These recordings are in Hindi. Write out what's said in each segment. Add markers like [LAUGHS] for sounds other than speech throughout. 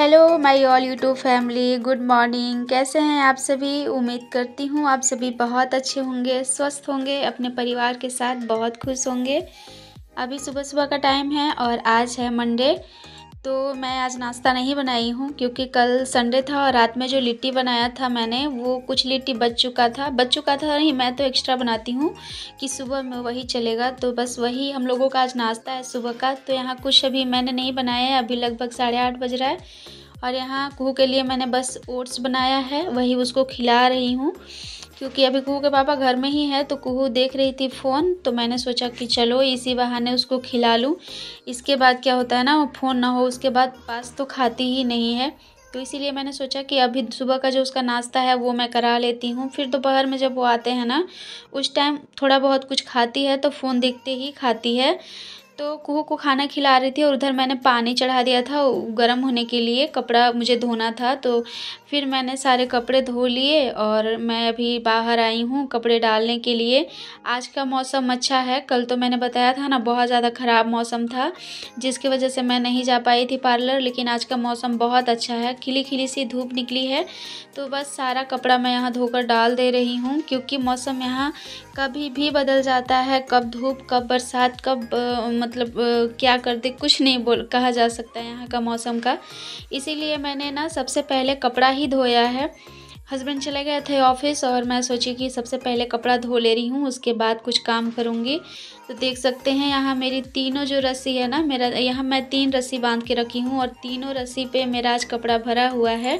hello my all YouTube family good morning कैसे हैं आप सभी उम्मीद करती हूँ आप सभी बहुत अच्छे होंगे स्वस्थ होंगे अपने परिवार के साथ बहुत खुश होंगे अभी सुबह सुबह का टाइम है और आज है मंडे तो मैं आज नाश्ता नहीं बनाई हूँ क्योंकि कल संडे था और रात में जो लिट्टी बनाया था मैंने वो कुछ लिट्टी बच चुका था बच चुका था नहीं मैं तो एक्स्ट्रा बनाती हूँ कि सुबह में वही चलेगा तो बस वही हम लोगों का आज नाश्ता है सुबह का तो यहाँ कुछ अभी मैंने नहीं बनाया है अभी लगभग साढ़े आठ बज रहा है और यहाँ कुहू के लिए मैंने बस ओट्स बनाया है वही उसको खिला रही हूँ क्योंकि अभी कुहू के पापा घर में ही है तो कुहू देख रही थी फ़ोन तो मैंने सोचा कि चलो इसी बहाने उसको खिला लूँ इसके बाद क्या होता है ना वो फ़ोन ना हो उसके बाद पास तो खाती ही नहीं है तो इसीलिए मैंने सोचा कि अभी सुबह का जो उसका नाश्ता है वो मैं करा लेती हूँ फिर दोपहर में जब वो आते हैं ना उस टाइम थोड़ा बहुत कुछ खाती है तो फ़ोन देखते ही खाती है तो कुहू को खाना खिला रही थी और उधर मैंने पानी चढ़ा दिया था गर्म होने के लिए कपड़ा मुझे धोना था तो फिर मैंने सारे कपड़े धो लिए और मैं अभी बाहर आई हूँ कपड़े डालने के लिए आज का मौसम अच्छा है कल तो मैंने बताया था ना बहुत ज़्यादा ख़राब मौसम था जिसकी वजह से मैं नहीं जा पाई थी पार्लर लेकिन आज का मौसम बहुत अच्छा है खिली खिली सी धूप निकली है तो बस सारा कपड़ा मैं यहाँ धोकर डाल दे रही हूँ क्योंकि मौसम यहाँ कभी भी बदल जाता है कब धूप कब बरसात कब मतलब क्या करते कुछ नहीं बोल कहा जा सकता है यहाँ का मौसम का इसीलिए मैंने ना सबसे पहले कपड़ा ही धोया है हस्बैंड चले गए थे ऑफिस और मैं सोची कि सबसे पहले कपड़ा धो ले रही हूँ उसके बाद कुछ काम करूँगी तो देख सकते हैं यहाँ मेरी तीनों जो रस्सी है ना मेरा यहाँ मैं तीन रस्सी बांध के रखी हूँ और तीनों रस्सी पे मेरा आज कपड़ा भरा हुआ है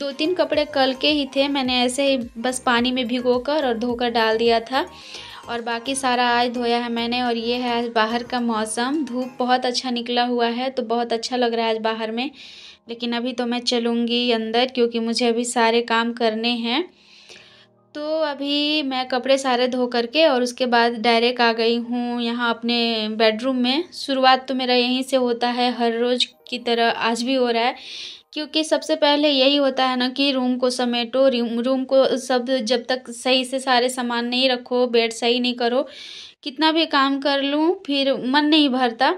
दो तीन कपड़े कल के ही थे मैंने ऐसे ही बस पानी में भिगो कर और धोकर डाल दिया था और बाकी सारा आज धोया है मैंने और ये है आज बाहर का मौसम धूप बहुत अच्छा निकला हुआ है तो बहुत अच्छा लग रहा है आज बाहर में लेकिन अभी तो मैं चलूँगी अंदर क्योंकि मुझे अभी सारे काम करने हैं तो अभी मैं कपड़े सारे धो करके और उसके बाद डायरेक्ट आ गई हूँ यहाँ अपने बेडरूम में शुरुआत तो मेरा यहीं से होता है हर रोज़ की तरह आज भी हो रहा है क्योंकि सबसे पहले यही होता है ना कि रूम को समेटो रूम रूम को सब जब तक सही से सारे सामान नहीं रखो बेड सही नहीं करो कितना भी काम कर लूँ फिर मन नहीं भरता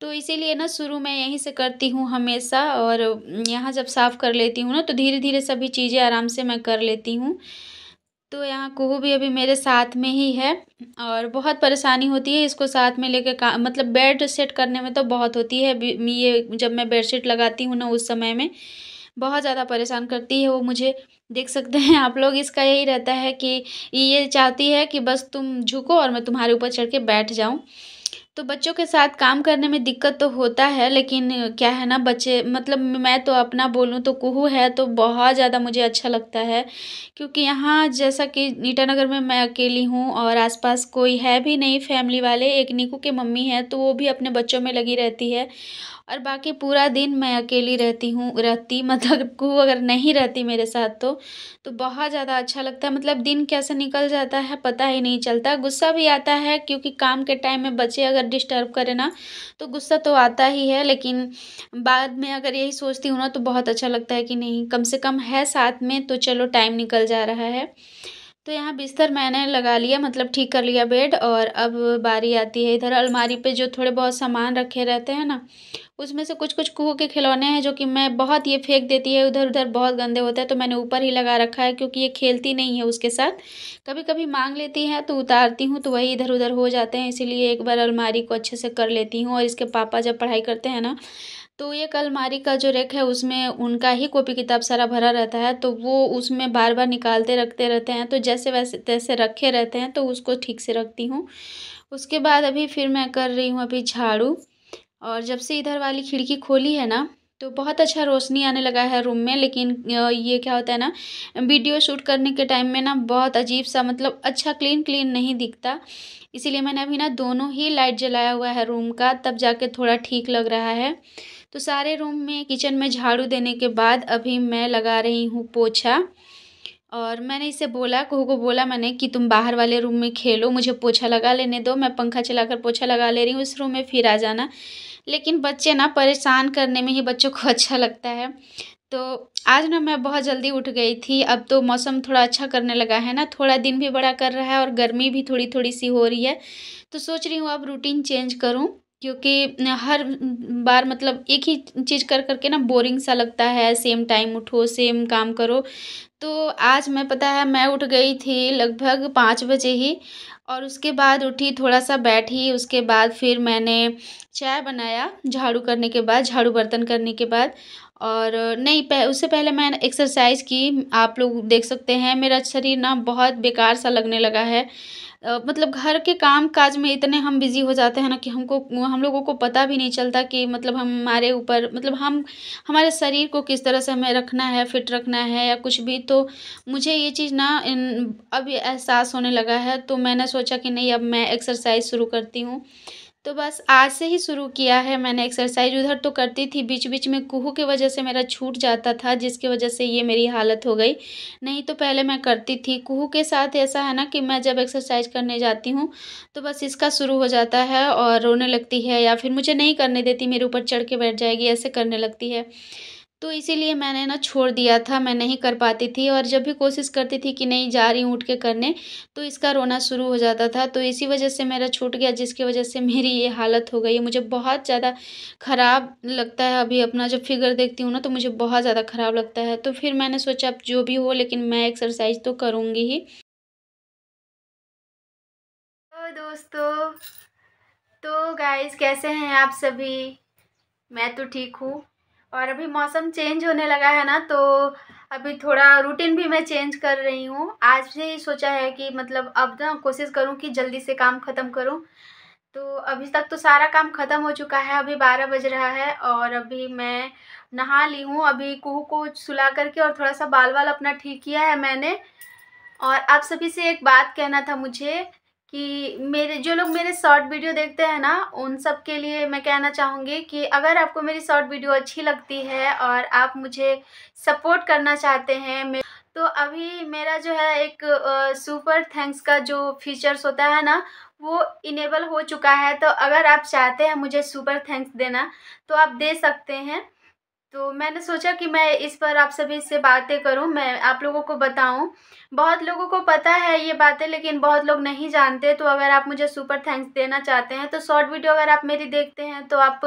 तो इसीलिए ना शुरू मैं यहीं से करती हूँ हमेशा और यहाँ जब साफ़ कर लेती हूँ ना तो धीरे धीरे सभी चीज़ें आराम से मैं कर लेती हूँ तो यहाँ कुहू भी अभी मेरे साथ में ही है और बहुत परेशानी होती है इसको साथ में लेके का मतलब बेड सेट करने में तो बहुत होती है ये जब मैं बेड शीट लगाती हूँ ना उस समय में बहुत ज़्यादा परेशान करती है वो मुझे देख सकते हैं आप लोग इसका यही रहता है कि ये चाहती है कि बस तुम झुको और मैं तुम्हारे ऊपर चढ़ के बैठ जाऊँ तो बच्चों के साथ काम करने में दिक्कत तो होता है लेकिन क्या है ना बच्चे मतलब मैं तो अपना बोलूँ तो कुहू है तो बहुत ज़्यादा मुझे अच्छा लगता है क्योंकि यहाँ जैसा कि ईटानगर में मैं अकेली हूँ और आसपास कोई है भी नहीं फैमिली वाले एक नीकू के मम्मी है तो वो भी अपने बच्चों में लगी रहती है और बाकी पूरा दिन मैं अकेली रहती हूँ रहती मतलब कु अगर नहीं रहती मेरे साथ तो तो बहुत ज़्यादा अच्छा लगता है मतलब दिन कैसे निकल जाता है पता ही नहीं चलता गुस्सा भी आता है क्योंकि काम के टाइम में बच्चे अगर डिस्टर्ब करें ना तो गुस्सा तो आता ही है लेकिन बाद में अगर यही सोचती हूँ ना तो बहुत अच्छा लगता है कि नहीं कम से कम है साथ में तो चलो टाइम निकल जा रहा है तो यहाँ बिस्तर मैंने लगा लिया मतलब ठीक कर लिया बेड और अब बारी आती है इधर अलमारी पे जो थोड़े बहुत सामान रखे रहते हैं ना उसमें से कुछ कुछ कुहू के खिलौने हैं जो कि मैं बहुत ये फेंक देती है उधर उधर बहुत गंदे होते हैं तो मैंने ऊपर ही लगा रखा है क्योंकि ये खेलती नहीं है उसके साथ कभी कभी मांग लेती है तो उतारती हूँ तो वही इधर उधर हो जाते हैं इसीलिए एक बार अलमारी को अच्छे से कर लेती हूँ और इसके पापा जब पढ़ाई करते हैं ना तो ये अलमारी का जो रैक है उसमें उनका ही कॉपी किताब सारा भरा रहता है तो वो उसमें बार बार निकालते रखते रहते हैं तो जैसे वैसे तैसे रखे रहते हैं तो उसको ठीक से रखती हूँ उसके बाद अभी फिर मैं कर रही हूँ अभी झाड़ू और जब से इधर वाली खिड़की खोली है ना तो बहुत अच्छा रोशनी आने लगा है रूम में लेकिन ये क्या होता है ना वीडियो शूट करने के टाइम में ना बहुत अजीब सा मतलब अच्छा क्लीन क्लीन नहीं दिखता इसीलिए मैंने अभी ना दोनों ही लाइट जलाया हुआ है रूम का तब जाके थोड़ा ठीक लग रहा है तो सारे रूम में किचन में झाड़ू देने के बाद अभी मैं लगा रही हूँ पोछा और मैंने इसे बोला कोहू को बोला मैंने कि तुम बाहर वाले रूम में खेलो मुझे पोछा लगा लेने दो मैं पंखा चलाकर पोछा लगा ले रही हूँ उस रूम में फिर आ जाना लेकिन बच्चे ना परेशान करने में ही बच्चों को [LAUGHS] अच्छा लगता है तो आज ना मैं बहुत जल्दी उठ गई थी अब तो मौसम थोड़ा अच्छा करने लगा है ना थोड़ा दिन भी बड़ा कर रहा है और गर्मी भी थोड़ी थोड़ी सी हो रही है तो सोच रही हूँ अब रूटीन चेंज करूँ क्योंकि हर बार मतलब एक ही चीज़ कर करके ना बोरिंग सा लगता है सेम टाइम उठो सेम काम करो तो आज मैं पता है मैं उठ गई थी लगभग पाँच बजे ही और उसके बाद उठी थोड़ा सा बैठी उसके बाद फिर मैंने चाय बनाया झाड़ू करने के बाद झाड़ू बर्तन करने के बाद और नहीं पह, उससे पहले मैंने एक्सरसाइज की आप लोग देख सकते हैं मेरा शरीर ना बहुत बेकार सा लगने लगा है मतलब घर के काम काज में इतने हम बिज़ी हो जाते हैं ना कि हमको हम लोगों को पता भी नहीं चलता कि मतलब हमारे ऊपर मतलब हम हमारे शरीर को किस तरह से हमें रखना है फिट रखना है या कुछ भी तो मुझे ये चीज़ ना अब एहसास होने लगा है तो मैंने सोचा कि नहीं अब मैं एक्सरसाइज शुरू करती हूँ तो बस आज से ही शुरू किया है मैंने एक्सरसाइज उधर तो करती थी बीच बीच में कुहू की वजह से मेरा छूट जाता था जिसकी वजह से ये मेरी हालत हो गई नहीं तो पहले मैं करती थी कुहू के साथ ऐसा है ना कि मैं जब एक्सरसाइज करने जाती हूँ तो बस इसका शुरू हो जाता है और रोने लगती है या फिर मुझे नहीं करने देती मेरे ऊपर चढ़ के बैठ जाएगी ऐसे करने लगती है तो इसीलिए मैंने ना छोड़ दिया था मैं नहीं कर पाती थी और जब भी कोशिश करती थी कि नहीं जा रही हूँ उठ के करने तो इसका रोना शुरू हो जाता था तो इसी वजह से मेरा छूट गया जिसकी वजह से [LAUGHS] मेरी ये हालत हो गई मुझे बहुत ज़्यादा ख़राब लगता है अभी अपना जब फिगर देखती हूँ ना तो मुझे बहुत ज़्यादा ख़राब लगता है तो फिर मैंने सोचा अब जो भी हो लेकिन मैं एक्सरसाइज तो करूँगी ही तो दोस्तों तो गाइस कैसे हैं आप सभी मैं तो ठीक हूँ और अभी मौसम चेंज होने लगा है ना तो अभी थोड़ा रूटीन भी मैं चेंज कर रही हूँ आज से ही सोचा है कि मतलब अब ना कोशिश करूँ कि जल्दी से काम ख़त्म करूँ तो अभी तक तो सारा काम ख़त्म हो चुका है अभी बारह बज रहा है और अभी मैं नहा ली हूँ अभी कुहू को सुला करके और थोड़ा सा बाल वाल अपना ठीक किया है मैंने और आप सभी से एक बात कहना था मुझे कि मेरे जो लोग मेरे शॉर्ट वीडियो देखते हैं ना उन सब के लिए मैं कहना चाहूँगी कि अगर आपको मेरी शॉर्ट वीडियो अच्छी लगती है और आप मुझे सपोर्ट करना चाहते हैं तो अभी मेरा जो है एक सुपर थैंक्स का जो फीचर्स होता है ना वो इनेबल हो चुका है तो अगर आप चाहते हैं मुझे सुपर थैंक्स देना तो आप दे सकते हैं तो मैंने सोचा कि मैं इस पर आप सभी से बातें करूं मैं आप लोगों को बताऊं बहुत लोगों को पता है ये बातें लेकिन बहुत लोग नहीं जानते तो अगर आप मुझे सुपर थैंक्स देना चाहते हैं तो शॉर्ट वीडियो अगर आप मेरी देखते हैं तो आप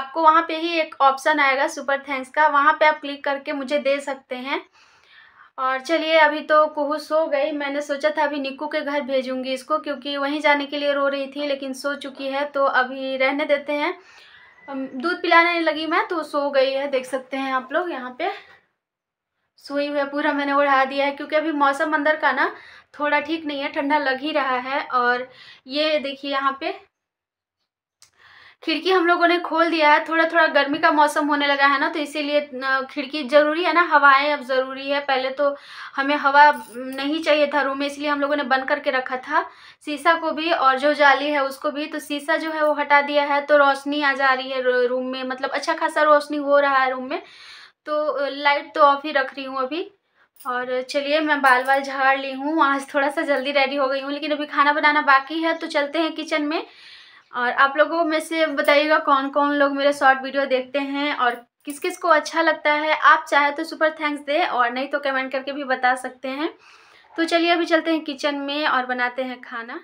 आपको वहाँ पे ही एक ऑप्शन आएगा सुपर थैंक्स का वहाँ पे आप क्लिक करके मुझे दे सकते हैं और चलिए अभी तो कुहू सो गई मैंने सोचा था अभी निक्कू के घर भेजूँगी इसको क्योंकि वहीं जाने के लिए रो रही थी लेकिन सो चुकी है तो अभी रहने देते हैं दूध पिलाने लगी मैं तो सो गई है देख सकते हैं आप लोग यहाँ पे सोई हुई पूरा मैंने ओढ़ा दिया है क्योंकि अभी मौसम अंदर का ना थोड़ा ठीक नहीं है ठंडा लग ही रहा है और ये देखिए यहाँ पे खिड़की हम लोगों ने खोल दिया है थोड़ा थोड़ा गर्मी का मौसम होने लगा है ना तो इसीलिए खिड़की ज़रूरी है ना हवाएं अब ज़रूरी है पहले तो हमें हवा नहीं चाहिए था रूम में इसलिए हम लोगों ने बंद करके रखा था शीशा को भी और जो जाली है उसको भी तो शीशा जो है वो हटा दिया है तो रोशनी आ जा रही है रूम में मतलब अच्छा खासा रोशनी हो रहा है रूम में तो लाइट तो ऑफ ही रख रही हूँ अभी और चलिए मैं बाल बाल झाड़ ली हूँ आज थोड़ा सा जल्दी रेडी हो गई हूँ लेकिन अभी खाना बनाना बाकी है तो चलते हैं किचन में और आप लोगों में से बताइएगा कौन कौन लोग मेरे शॉर्ट वीडियो देखते हैं और किस किस को अच्छा लगता है आप चाहे तो सुपर थैंक्स दें और नहीं तो कमेंट करके भी बता सकते हैं तो चलिए अभी चलते हैं किचन में और बनाते हैं खाना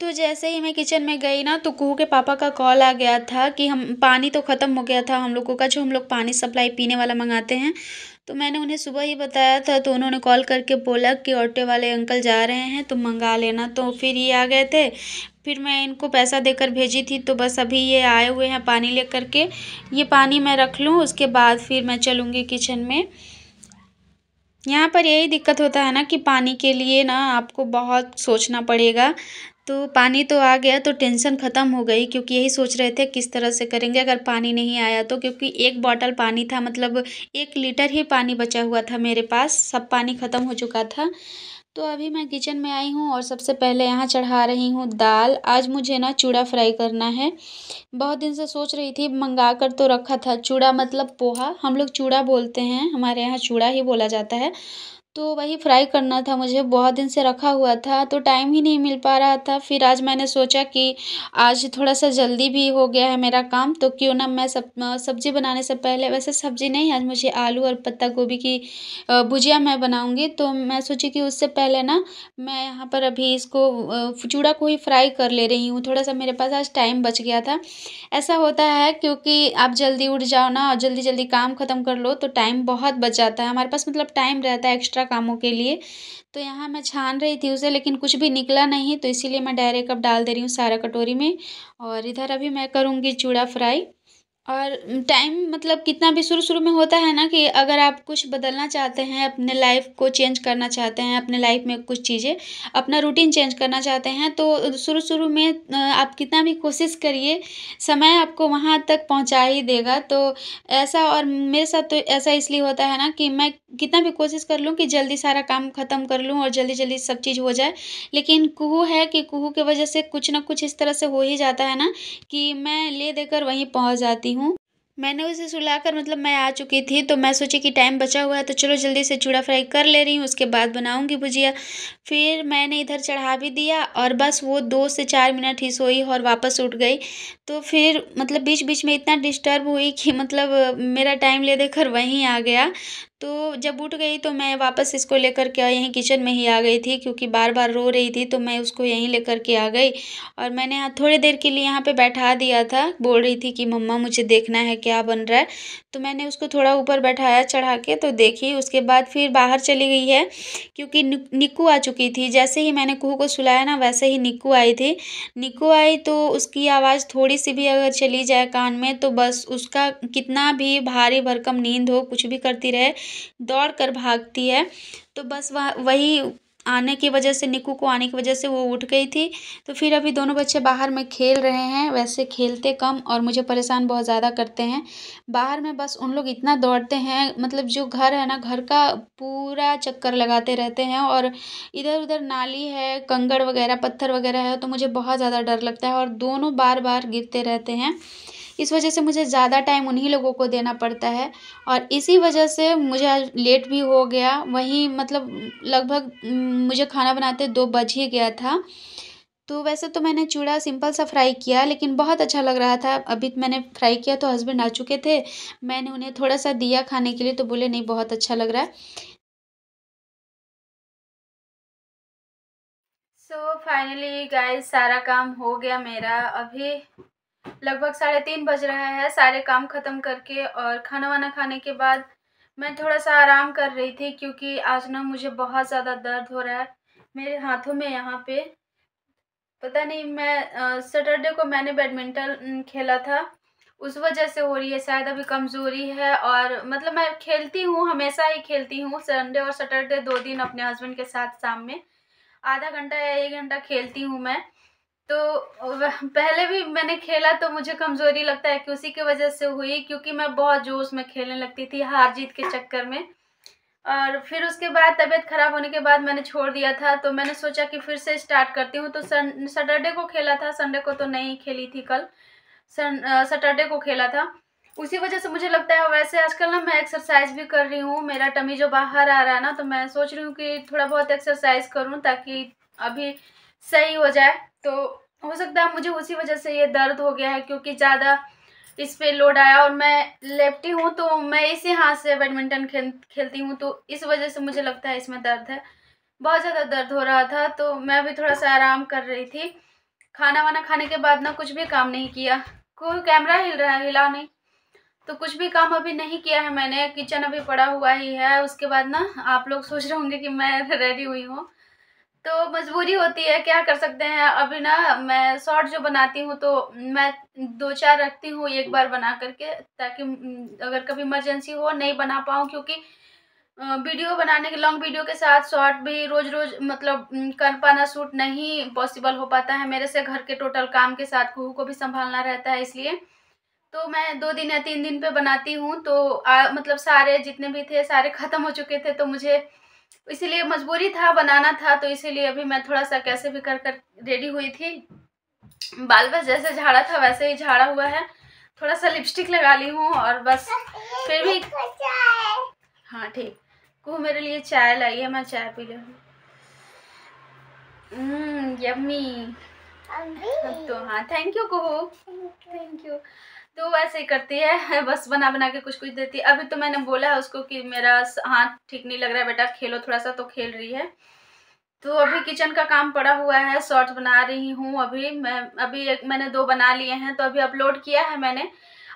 तो जैसे ही मैं किचन में गई ना तो कुहू के पापा का कॉल आ गया था कि हम पानी तो ख़त्म हो गया था हम लोगों का जो हम लोग पानी सप्लाई पीने वाला मंगाते हैं तो मैंने उन्हें सुबह ही बताया था तो उन्होंने कॉल करके बोला कि ऑटो वाले अंकल जा रहे हैं तो मंगा लेना तो फिर ये आ गए थे फिर मैं इनको पैसा देकर भेजी थी तो बस अभी ये आए हुए हैं पानी लेकर के ये पानी मैं रख लूँ उसके बाद फिर मैं चलूँगी किचन में यहाँ पर यही दिक्कत होता है ना कि पानी के लिए ना आपको बहुत सोचना पड़ेगा तो पानी तो आ गया तो टेंशन ख़त्म हो गई क्योंकि यही सोच रहे थे किस तरह से करेंगे अगर पानी नहीं आया तो क्योंकि एक बॉटल पानी था मतलब एक लीटर ही पानी बचा हुआ था मेरे पास सब पानी ख़त्म हो चुका था तो अभी मैं किचन में आई हूँ और सबसे पहले यहाँ चढ़ा रही हूँ दाल आज मुझे ना चूड़ा फ्राई करना है बहुत दिन से सोच रही थी मंगा कर तो रखा था चूड़ा मतलब पोहा हम लोग चूड़ा बोलते हैं हमारे यहाँ चूड़ा ही बोला जाता है तो वही फ्राई करना था मुझे बहुत दिन से रखा हुआ था तो टाइम ही नहीं मिल पा रहा था फिर आज मैंने सोचा कि आज थोड़ा सा जल्दी भी हो गया है मेरा काम तो क्यों ना मैं सब सब्ज़ी बनाने से पहले वैसे सब्ज़ी नहीं आज मुझे आलू और पत्ता गोभी की भुजिया मैं बनाऊँगी तो मैं सोची कि उससे पहले ना मैं यहाँ पर अभी इसको चूड़ा को ही फ्राई कर ले रही हूँ थोड़ा सा मेरे पास आज टाइम बच गया था ऐसा होता है क्योंकि आप जल्दी उठ जाओ ना और जल्दी जल्दी काम ख़त्म कर लो तो टाइम बहुत बच जाता है हमारे पास मतलब टाइम रहता है एक्स्ट्रा कामों के लिए तो यहाँ मैं छान रही थी उसे लेकिन कुछ भी निकला नहीं तो इसीलिए मैं डायरेक्ट अब डाल दे रही हूँ सारा कटोरी में और इधर अभी मैं करूँगी चूड़ा फ्राई और टाइम मतलब कितना भी शुरू शुरू में होता है ना कि अगर आप कुछ बदलना चाहते हैं अपने लाइफ को चेंज करना चाहते हैं अपने लाइफ में कुछ चीज़ें अपना रूटीन चेंज करना चाहते हैं तो शुरू शुरू में आप कितना भी कोशिश करिए समय आपको वहाँ तक पहुँचा ही देगा तो ऐसा और मेरे साथ तो ऐसा इसलिए होता है ना कि मैं कितना भी कोशिश कर लूँ कि जल्दी सारा काम ख़त्म कर लूँ और जल्दी जल्दी सब चीज़ हो जाए लेकिन कुहू है कि कुहू के वजह से कुछ ना कुछ इस तरह से हो ही जाता है ना कि मैं ले देकर वहीं पहुँच जाती हूँ मैंने उसे सुलाकर मतलब मैं आ चुकी थी तो मैं सोची कि टाइम बचा हुआ है तो चलो जल्दी से चूड़ा फ्राई कर ले रही हूँ उसके बाद बनाऊँगी भुजिया फिर मैंने इधर चढ़ा भी दिया और बस वो दो से चार मिनट ही सोई और वापस उठ गई तो फिर मतलब बीच बीच में इतना डिस्टर्ब हुई कि मतलब मेरा टाइम ले देकर वहीं आ गया तो जब उठ गई तो मैं वापस इसको लेकर के यहीं किचन में ही आ गई थी क्योंकि बार बार रो रही थी तो मैं उसको यहीं लेकर के आ गई और मैंने यहाँ थोड़ी देर के लिए यहाँ पे बैठा दिया था बोल रही थी कि मम्मा मुझे देखना है क्या बन रहा है तो मैंने उसको थोड़ा ऊपर बैठाया चढ़ा के तो देखी उसके बाद फिर बाहर चली गई है क्योंकि निक्कू आ चुकी थी जैसे ही मैंने कुहू को सुलाया ना वैसे ही निक्कू आई थी निक्कू आई तो उसकी आवाज़ थोड़ी सी भी अगर चली जाए कान में तो बस उसका कितना भी भारी भरकम नींद हो कुछ भी करती रहे दौड़ कर भागती है तो बस वह वही आने की वजह से निकू को आने की वजह से वो उठ गई थी तो फिर अभी दोनों बच्चे बाहर में खेल रहे हैं वैसे खेलते कम और मुझे परेशान बहुत ज़्यादा करते हैं बाहर में बस उन लोग इतना दौड़ते हैं मतलब जो घर है ना घर का पूरा चक्कर लगाते रहते हैं और इधर उधर नाली है कंगड़ वगैरह पत्थर वगैरह है तो मुझे बहुत ज़्यादा डर लगता है और दोनों बार बार गिरते रहते हैं इस वजह से मुझे ज़्यादा टाइम उन्हीं लोगों को देना पड़ता है और इसी वजह से मुझे आज लेट भी हो गया वहीं मतलब लगभग मुझे खाना बनाते दो बज ही गया था तो वैसे तो मैंने चूड़ा सिंपल सा फ्राई किया लेकिन बहुत अच्छा लग रहा था अभी तो मैंने फ्राई किया तो हस्बैंड आ चुके थे मैंने उन्हें थोड़ा सा दिया खाने के लिए तो बोले नहीं बहुत अच्छा लग रहा है सो फाइनली गाइस सारा काम हो गया मेरा अभी लगभग साढ़े तीन बज रहा है सारे काम ख़त्म करके और खाना वाना खाने के बाद मैं थोड़ा सा आराम कर रही थी क्योंकि आज ना मुझे बहुत ज़्यादा दर्द हो रहा है मेरे हाथों में यहाँ पे पता नहीं मैं सैटरडे को मैंने बैडमिंटन खेला था उस वजह से हो रही है शायद अभी कमज़ोरी है और मतलब मैं खेलती हूँ हमेशा ही खेलती हूँ संडे और सैटरडे दो दिन अपने हस्बैंड के साथ शाम में आधा घंटा या एक घंटा खेलती हूँ मैं तो पहले भी मैंने खेला तो मुझे कमज़ोरी लगता है कि उसी की वजह से हुई क्योंकि मैं बहुत जोश में खेलने लगती थी हार जीत के चक्कर में और फिर उसके बाद तबीयत ख़राब होने के बाद मैंने छोड़ दिया था तो मैंने सोचा कि फिर से स्टार्ट करती हूँ तो सैटरडे को खेला था संडे को तो नहीं खेली थी कल सैटरडे को खेला था उसी वजह से मुझे लगता है वैसे आजकल ना मैं एक्सरसाइज भी कर रही हूँ मेरा टमी जो बाहर आ रहा है ना तो मैं सोच रही हूँ कि थोड़ा बहुत एक्सरसाइज करूँ ताकि अभी सही हो जाए तो हो सकता है मुझे उसी वजह से ये दर्द हो गया है क्योंकि ज़्यादा इस पर लोड आया और मैं लेफ्टी हूँ तो मैं इसी हाथ से बैडमिंटन खेल खेलती हूँ तो इस वजह से मुझे लगता है इसमें दर्द है बहुत ज़्यादा दर्द हो रहा था तो मैं भी थोड़ा सा आराम कर रही थी खाना वाना खाने के बाद ना कुछ भी काम नहीं किया कोई कैमरा हिल रहा है हिला नहीं तो कुछ भी काम अभी नहीं किया है मैंने किचन अभी पड़ा हुआ ही है उसके बाद ना आप लोग सोच रहे होंगे कि मैं रेडी [LAUGHS] हुई हूँ तो मजबूरी होती है क्या कर सकते हैं अभी ना मैं शॉर्ट जो बनाती हूँ तो मैं दो चार रखती हूँ एक बार बना करके ताकि अगर कभी इमरजेंसी हो नहीं बना पाऊँ क्योंकि वीडियो बनाने के लॉन्ग वीडियो के साथ शॉर्ट भी रोज़ रोज़ मतलब कर पाना शूट नहीं पॉसिबल हो पाता है मेरे से घर के टोटल काम के साथ कुहू को भी संभालना रहता है इसलिए तो मैं दो दिन या तीन दिन पे बनाती हूँ तो आ, मतलब सारे जितने भी थे सारे ख़त्म हो चुके थे तो मुझे तो इसीलिए मजबूरी था बनाना था तो इसीलिए अभी मैं थोड़ा सा कैसे भी कर कर रेडी हुई थी बाल बस जैसे झाड़ा था वैसे ही झाड़ा हुआ है थोड़ा सा लिपस्टिक लगा ली हूँ और बस फिर भी हाँ ठीक को मेरे लिए चाय लाई है मैं चाय पी ली हूँ हम्म, यम्मी तो हाँ thank you Kuhu thank you तो ऐसे ही करती है [LAUGHS] बस बना बना के कुछ कुछ देती है अभी तो मैंने बोला है उसको कि मेरा हाथ ठीक नहीं लग रहा है बेटा खेलो थोड़ा सा तो खेल रही है तो अभी किचन का काम पड़ा हुआ है शॉर्ट्स बना रही हूँ अभी मैं अभी एक मैंने दो बना लिए हैं तो अभी अपलोड किया है मैंने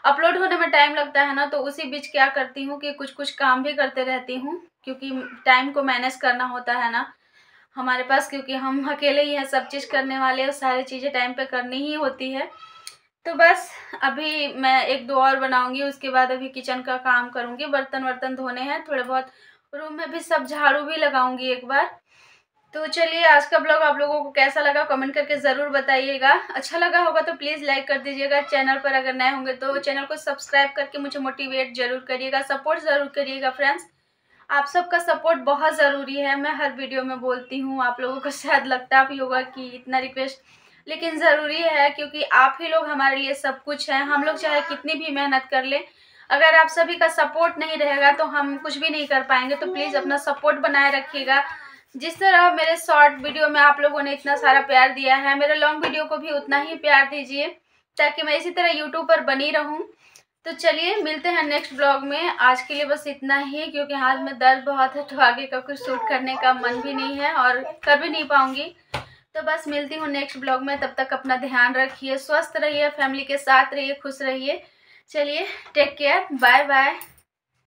अपलोड होने में टाइम लगता है ना तो उसी बीच क्या करती हूँ कि कुछ कुछ काम भी करते रहती हूँ क्योंकि टाइम को मैनेज करना होता है ना हमारे पास क्योंकि हम अकेले ही हैं सब चीज़ करने वाले और सारी चीज़ें टाइम पर करनी ही होती है तो बस अभी मैं एक दो और बनाऊंगी उसके बाद अभी किचन का काम करूंगी बर्तन वर्तन धोने हैं थोड़े बहुत रूम में भी सब झाड़ू भी लगाऊंगी एक बार तो चलिए आज का ब्लॉग आप लोगों को कैसा लगा कमेंट करके ज़रूर बताइएगा अच्छा लगा होगा तो प्लीज़ लाइक कर दीजिएगा चैनल पर अगर नए होंगे तो चैनल को सब्सक्राइब करके मुझे मोटिवेट जरूर करिएगा सपोर्ट ज़रूर करिएगा फ्रेंड्स आप सबका सपोर्ट बहुत ज़रूरी है मैं हर वीडियो में बोलती हूँ आप लोगों को [LAUGHS] शायद लगता भी होगा कि इतना रिक्वेस्ट लेकिन ज़रूरी है क्योंकि आप ही लोग हमारे लिए सब कुछ हैं हम लोग चाहे कितनी भी मेहनत कर लें अगर आप सभी का सपोर्ट नहीं रहेगा तो हम कुछ भी नहीं कर पाएंगे तो प्लीज़ अपना सपोर्ट बनाए रखिएगा जिस तरह मेरे शॉर्ट वीडियो में आप लोगों ने इतना सारा प्यार दिया है मेरे लॉन्ग वीडियो को भी उतना ही प्यार दीजिए ताकि मैं इसी तरह यूट्यूब पर बनी रहूं तो चलिए मिलते हैं नेक्स्ट ब्लॉग में आज के लिए बस इतना ही क्योंकि हाथ में दर्द बहुत है तो आगे का कुछ शूट करने का मन भी नहीं है और कर भी नहीं पाऊंगी तो बस मिलती हूँ नेक्स्ट ब्लॉग में तब तक अपना ध्यान रखिए स्वस्थ रहिए फैमिली के साथ रहिए खुश रहिए चलिए टेक केयर बाय बाय